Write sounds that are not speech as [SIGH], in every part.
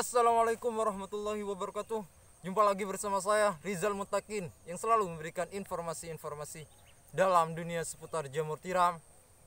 Assalamualaikum warahmatullahi wabarakatuh Jumpa lagi bersama saya Rizal Mutakin Yang selalu memberikan informasi-informasi Dalam dunia seputar jamur tiram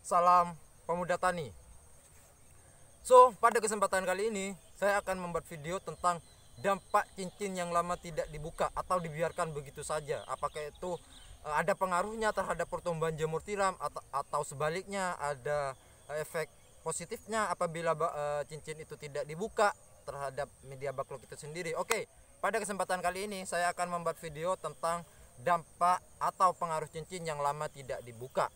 Salam pemuda tani So pada kesempatan kali ini Saya akan membuat video tentang Dampak cincin yang lama tidak dibuka Atau dibiarkan begitu saja Apakah itu eh, ada pengaruhnya terhadap pertumbuhan jamur tiram Atau, atau sebaliknya ada efek positifnya apabila uh, cincin itu tidak dibuka terhadap media backlog itu sendiri. Oke, pada kesempatan kali ini saya akan membuat video tentang dampak atau pengaruh cincin yang lama tidak dibuka.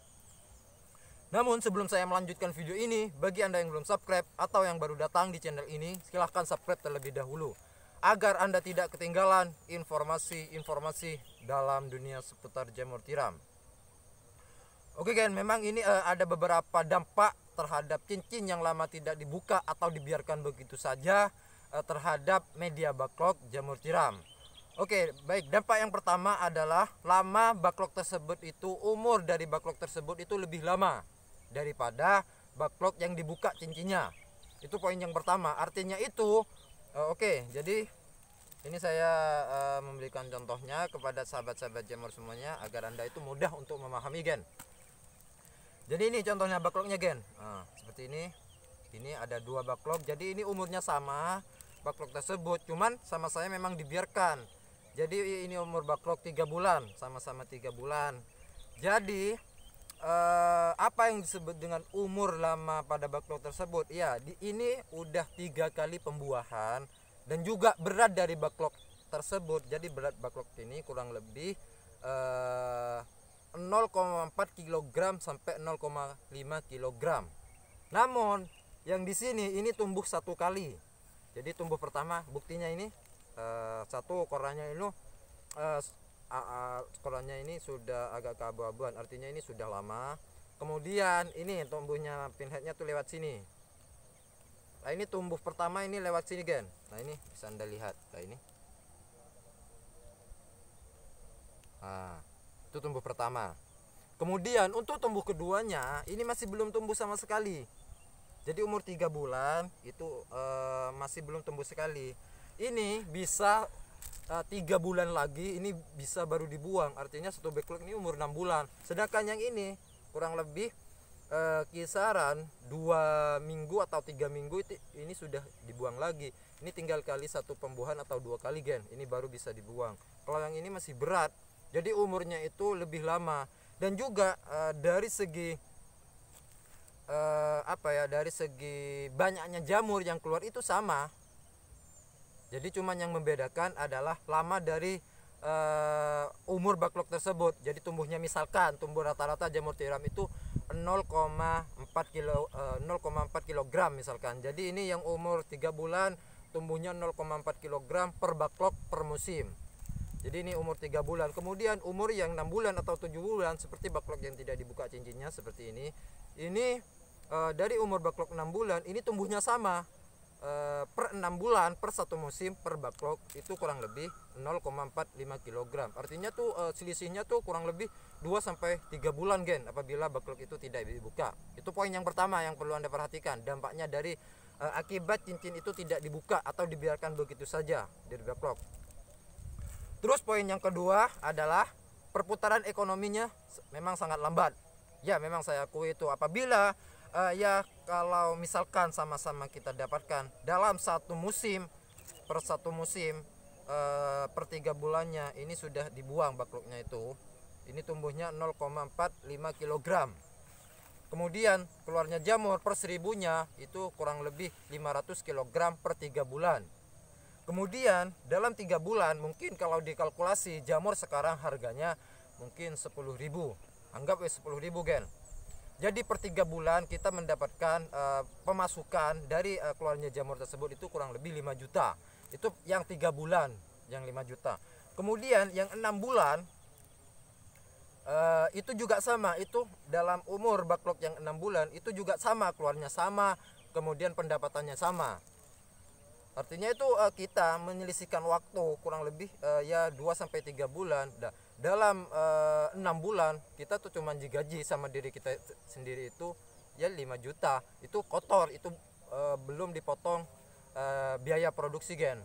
Namun sebelum saya melanjutkan video ini, bagi Anda yang belum subscribe atau yang baru datang di channel ini, silahkan subscribe terlebih dahulu agar Anda tidak ketinggalan informasi-informasi dalam dunia seputar jamur tiram. Oke okay, kan, memang ini uh, ada beberapa dampak terhadap cincin yang lama tidak dibuka atau dibiarkan begitu saja Eh, terhadap media baklok jamur tiram. Oke, baik. Dampak yang pertama adalah lama baklok tersebut itu umur dari baklok tersebut itu lebih lama daripada baklok yang dibuka cincinnya. Itu poin yang pertama. Artinya itu eh, oke, jadi ini saya eh, memberikan contohnya kepada sahabat-sahabat jamur semuanya agar Anda itu mudah untuk memahami gen. Jadi ini contohnya bakloknya gen. Nah, seperti ini. Ini ada dua baklok. Jadi ini umurnya sama baklok tersebut cuman sama saya memang dibiarkan jadi ini umur baklok tiga bulan sama-sama tiga bulan jadi eh, apa yang disebut dengan umur lama pada baklok tersebut ya di ini udah tiga kali pembuahan dan juga berat dari baklok tersebut jadi berat baklok ini kurang lebih eh, 0,4 kg sampai 0,5 kg namun yang di sini ini tumbuh satu kali jadi tumbuh pertama buktinya ini uh, satu koranya ini uh, eh, koranya ini sudah agak keabu-abuan artinya ini sudah lama kemudian ini tumbuhnya pinheadnya tuh lewat sini nah ini tumbuh pertama ini lewat sini gen nah ini bisa anda lihat nah ini nah itu tumbuh pertama kemudian untuk tumbuh keduanya ini masih belum tumbuh sama sekali jadi umur tiga bulan itu uh, masih belum tembus sekali. Ini bisa eh, tiga uh, bulan lagi ini bisa baru dibuang. Artinya satu backlog ini umur enam bulan. Sedangkan yang ini kurang lebih uh, kisaran dua minggu atau tiga minggu itu ini sudah dibuang lagi. Ini tinggal kali satu pembuahan atau dua kali gen. Ini baru bisa dibuang. Kalau yang ini masih berat. Jadi umurnya itu lebih lama dan juga uh, dari segi eh, apa ya dari segi banyaknya jamur yang keluar itu sama jadi cuman yang membedakan adalah lama dari uh, umur baklok tersebut. Jadi tumbuhnya misalkan tumbuh rata-rata jamur tiram itu 0,4 kilo uh, eh, 0,4 kilogram misalkan. Jadi ini yang umur 3 bulan tumbuhnya 0,4 kg per baklok per musim. Jadi ini umur 3 bulan. Kemudian umur yang 6 bulan atau 7 bulan seperti baklok yang tidak dibuka cincinnya seperti ini ini uh, dari umur baklok 6 bulan ini tumbuhnya sama uh, per 6 bulan per satu musim per baklok itu kurang lebih 0,45 kg artinya tuh uh, selisihnya tuh kurang lebih 2 sampai 3 bulan gen apabila baklok itu tidak dibuka itu poin yang pertama yang perlu Anda perhatikan dampaknya dari uh, akibat cincin itu tidak dibuka atau dibiarkan begitu saja dari baklok terus poin yang kedua adalah perputaran ekonominya memang sangat lambat Ya memang saya akui itu apabila uh, ya kalau misalkan sama-sama kita dapatkan dalam satu musim per satu musim uh, per tiga bulannya ini sudah dibuang bakluknya itu ini tumbuhnya 0,45 kg kemudian keluarnya jamur per seribunya itu kurang lebih 500 kg per tiga bulan kemudian dalam tiga bulan mungkin kalau dikalkulasi jamur sekarang harganya mungkin ribu anggap sepuluh ribu gen jadi per tiga bulan kita mendapatkan uh, pemasukan dari uh, keluarnya jamur tersebut itu kurang lebih 5 juta itu yang tiga bulan yang 5 juta kemudian yang enam bulan uh, itu juga sama itu dalam umur backlog yang enam bulan itu juga sama keluarnya sama kemudian pendapatannya sama artinya itu uh, kita menyelisihkan waktu kurang lebih uh, ya 2 sampai tiga bulan nah, dalam eh, enam bulan kita tuh cuma digaji sama diri kita sendiri itu ya 5 juta itu kotor itu uh, belum dipotong uh, biaya produksi gen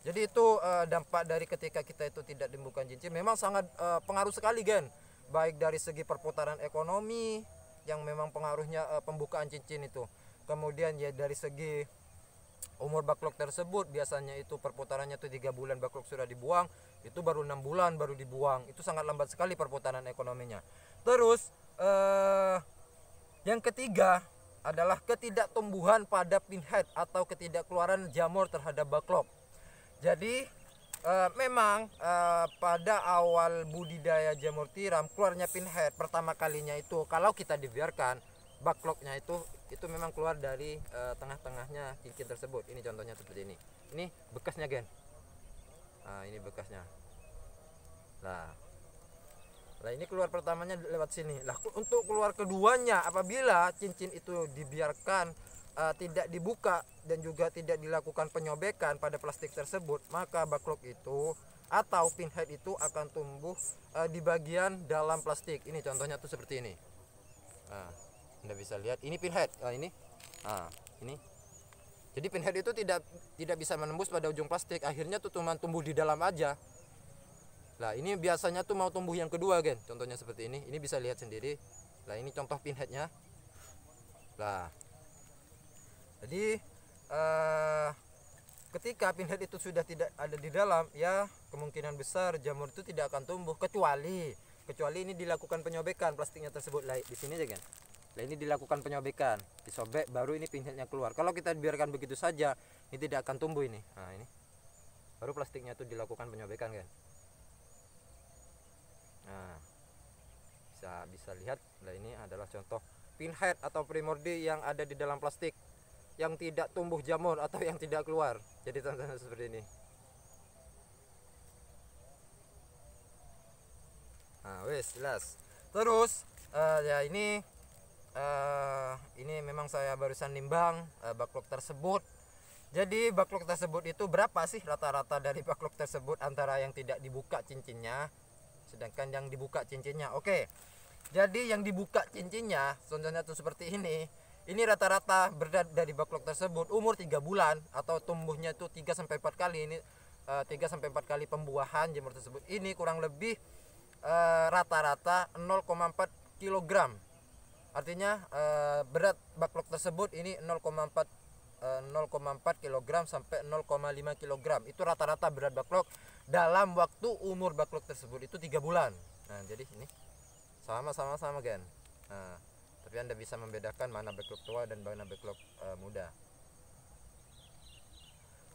jadi itu uh, dampak dari ketika kita itu tidak dibuka cincin memang sangat uh, pengaruh sekali gen baik dari segi perputaran ekonomi yang memang pengaruhnya uh, pembukaan cincin itu kemudian ya dari segi umur baklok tersebut biasanya itu perputarannya itu tiga bulan baklok sudah dibuang itu baru enam bulan baru dibuang itu sangat lambat sekali perputaran ekonominya terus eh, yang ketiga adalah ketidaktumbuhan pada pinhead atau ketidakkeluaran jamur terhadap backlog jadi eh, memang eh, pada awal budidaya jamur tiram keluarnya pinhead pertama kalinya itu kalau kita dibiarkan backlognya itu itu memang keluar dari uh, tengah-tengahnya cincin tersebut ini contohnya seperti ini ini bekasnya gen nah, ini bekasnya lah lah ini keluar pertamanya lewat sini lah untuk keluar keduanya apabila cincin itu dibiarkan uh, tidak dibuka dan juga tidak dilakukan penyobekan pada plastik tersebut maka backlog itu atau pinhead itu akan tumbuh uh, di bagian dalam plastik ini contohnya tuh seperti ini nah anda bisa lihat ini pinhead nah, ini ah ini jadi pinhead itu tidak tidak bisa menembus pada ujung plastik akhirnya tuh cuma tumbuh di dalam aja lah ini biasanya tuh mau tumbuh yang kedua gen contohnya seperti ini ini bisa lihat sendiri lah ini contoh pinheadnya lah jadi uh, ketika pinhead itu sudah tidak ada di dalam ya kemungkinan besar jamur itu tidak akan tumbuh kecuali kecuali ini dilakukan penyobekan plastiknya tersebut lah di sini aja kan Nah, ini dilakukan penyobekan, disobek baru ini pinsetnya keluar. Kalau kita biarkan begitu saja, ini tidak akan tumbuh ini. Nah, ini. Baru plastiknya itu dilakukan penyobekan kan. Nah, bisa bisa lihat nah ini adalah contoh pinhead atau primordi yang ada di dalam plastik yang tidak tumbuh jamur atau yang tidak keluar. Jadi contohnya seperti ini. Nah, wes jelas. Terus uh, ya ini uh, ini memang saya barusan nimbang uh, backlog tersebut jadi baklok tersebut itu berapa sih rata-rata dari baklok tersebut antara yang tidak dibuka cincinnya sedangkan yang dibuka cincinnya oke jadi yang dibuka cincinnya contohnya tuh seperti ini ini rata-rata berat dari baklok tersebut umur 3 bulan atau tumbuhnya itu 3 sampai 4 kali ini uh, eh, 3 sampai 4 kali pembuahan jamur tersebut ini kurang lebih rata-rata uh, 0,4 kilogram artinya uh, berat baklok tersebut ini 0,4 0,4 kg sampai 0,5 kg itu rata-rata berat baklok dalam waktu umur baklok tersebut itu tiga bulan nah jadi ini sama sama sama gen nah, tapi anda bisa membedakan mana baklok tua dan mana baklok uh, eh, muda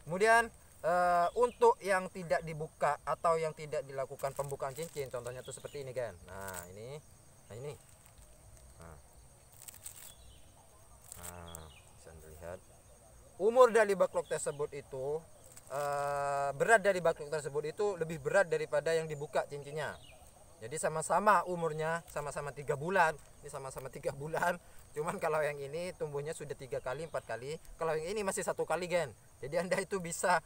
kemudian uh, untuk yang tidak dibuka atau yang tidak dilakukan pembukaan cincin contohnya tuh seperti ini gen nah ini nah ini umur dari baklok tersebut itu uh, berat dari baklok tersebut itu lebih berat daripada yang dibuka cincinnya jadi sama-sama umurnya sama-sama tiga bulan ini sama-sama tiga [LAUGHS] bulan cuman kalau yang ini tumbuhnya sudah tiga kali empat kali kalau yang ini masih satu kali gen jadi anda itu bisa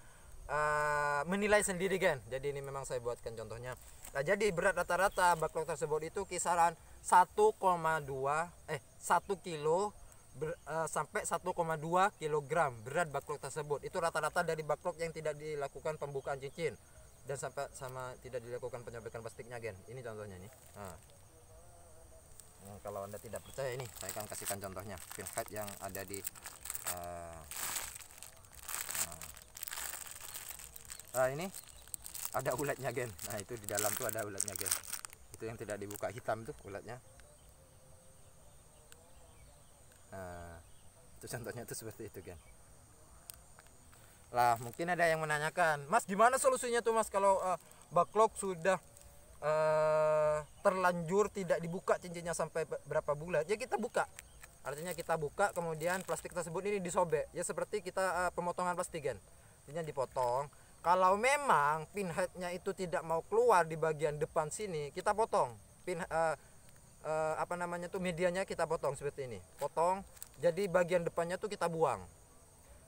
uh, menilai sendiri gen jadi ini memang saya buatkan contohnya nah, jadi berat rata-rata baklok tersebut itu kisaran 1,2 eh 1 kilo ber, uh, sampai 1,2 kg berat baklok tersebut. Itu rata-rata dari baklok yang tidak dilakukan pembukaan cincin dan sampai sama tidak dilakukan penyobekan plastiknya, Gen. Ini contohnya nih. Nah. nah kalau Anda tidak percaya ini, saya akan kasihkan contohnya pinhead yang ada di uh, nah. Nah, ini ada ulatnya, Gen. Nah, itu di dalam tuh ada ulatnya, Gen. Itu yang tidak dibuka hitam tuh ulatnya nah, itu contohnya itu seperti itu kan lah mungkin ada yang menanyakan mas gimana solusinya tuh mas kalau uh, backlog sudah uh, terlanjur tidak dibuka cincinnya sampai berapa bulan ya kita buka artinya kita buka kemudian plastik tersebut ini disobek ya seperti kita uh, pemotongan plastik kan artinya dipotong kalau memang pinheadnya itu tidak mau keluar di bagian depan sini kita potong pin uh, uh, apa namanya tuh medianya kita potong seperti ini potong jadi bagian depannya tuh kita buang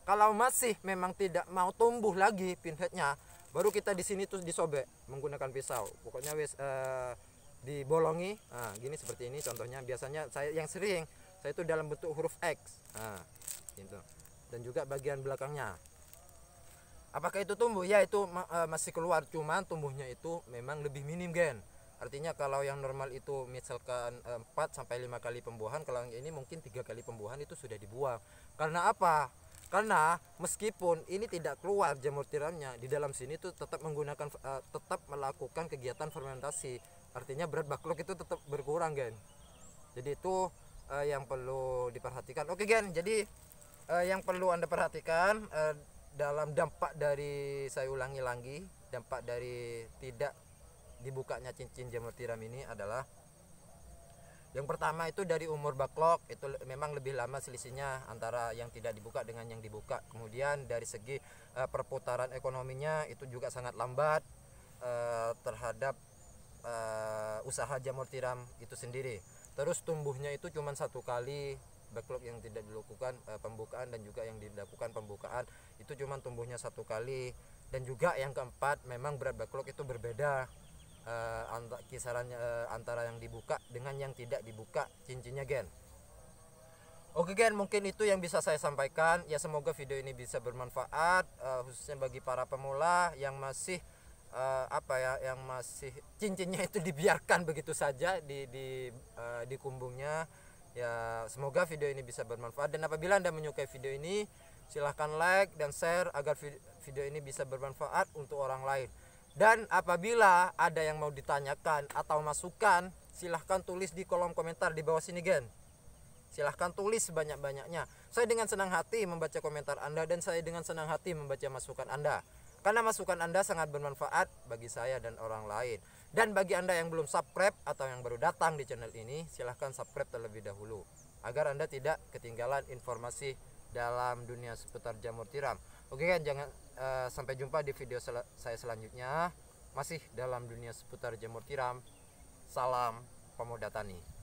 kalau masih memang tidak mau tumbuh lagi pinheadnya baru kita di sini tuh disobek menggunakan pisau pokoknya wis uh, dibolongi nah, gini seperti ini contohnya biasanya saya yang sering saya itu dalam bentuk huruf X nah, gitu dan juga bagian belakangnya apakah itu tumbuh ya itu uh, masih keluar cuman tumbuhnya itu memang lebih minim gen Artinya kalau yang normal itu misalkan 4 eh, sampai 5 kali pembuahan, kalau yang ini mungkin 3 kali pembuahan itu sudah dibuang. Karena apa? Karena meskipun ini tidak keluar jamur tiramnya, di dalam sini itu tetap menggunakan uh, tetap melakukan kegiatan fermentasi. Artinya berat bakluk itu tetap berkurang, Gen. Jadi itu uh, yang perlu diperhatikan. Oke, Gen. Jadi uh, yang perlu Anda perhatikan uh, dalam dampak dari saya ulangi lagi, dampak dari tidak dibukanya cincin jamur tiram ini adalah yang pertama itu dari umur baklok itu memang lebih lama selisihnya antara yang tidak dibuka dengan yang dibuka. Kemudian dari segi uh, perputaran ekonominya itu juga sangat lambat uh, terhadap uh, usaha jamur tiram itu sendiri. Terus tumbuhnya itu cuma satu kali baklok yang tidak dilakukan e, pembukaan dan juga yang dilakukan pembukaan itu cuma tumbuhnya satu kali dan juga yang keempat memang berat baklok itu berbeda uh, anta, kisaran uh, eh, antara yang dibuka dengan yang tidak dibuka cincinnya gen Oke Gen, mungkin itu yang bisa saya sampaikan. Ya semoga video ini bisa bermanfaat uh, khususnya bagi para pemula yang masih uh, apa ya, yang masih cincinnya itu dibiarkan begitu saja di di uh, di kumbungnya. Ya semoga video ini bisa bermanfaat dan apabila Anda menyukai video ini silahkan like dan share agar video ini bisa bermanfaat untuk orang lain. Dan apabila ada yang mau ditanyakan atau masukan, silahkan tulis di kolom komentar di bawah sini, gen. Silahkan tulis sebanyak-banyaknya. Saya dengan senang hati membaca komentar Anda dan saya dengan senang hati membaca masukan Anda. Karena masukan Anda sangat bermanfaat bagi saya dan orang lain. Dan bagi Anda yang belum subscribe atau yang baru datang di channel ini, silahkan subscribe terlebih dahulu. Agar Anda tidak ketinggalan informasi dalam dunia seputar jamur tiram. Oke kan jangan uh, sampai jumpa di video sel saya selanjutnya masih dalam dunia seputar jamur tiram. Salam pemuda tani.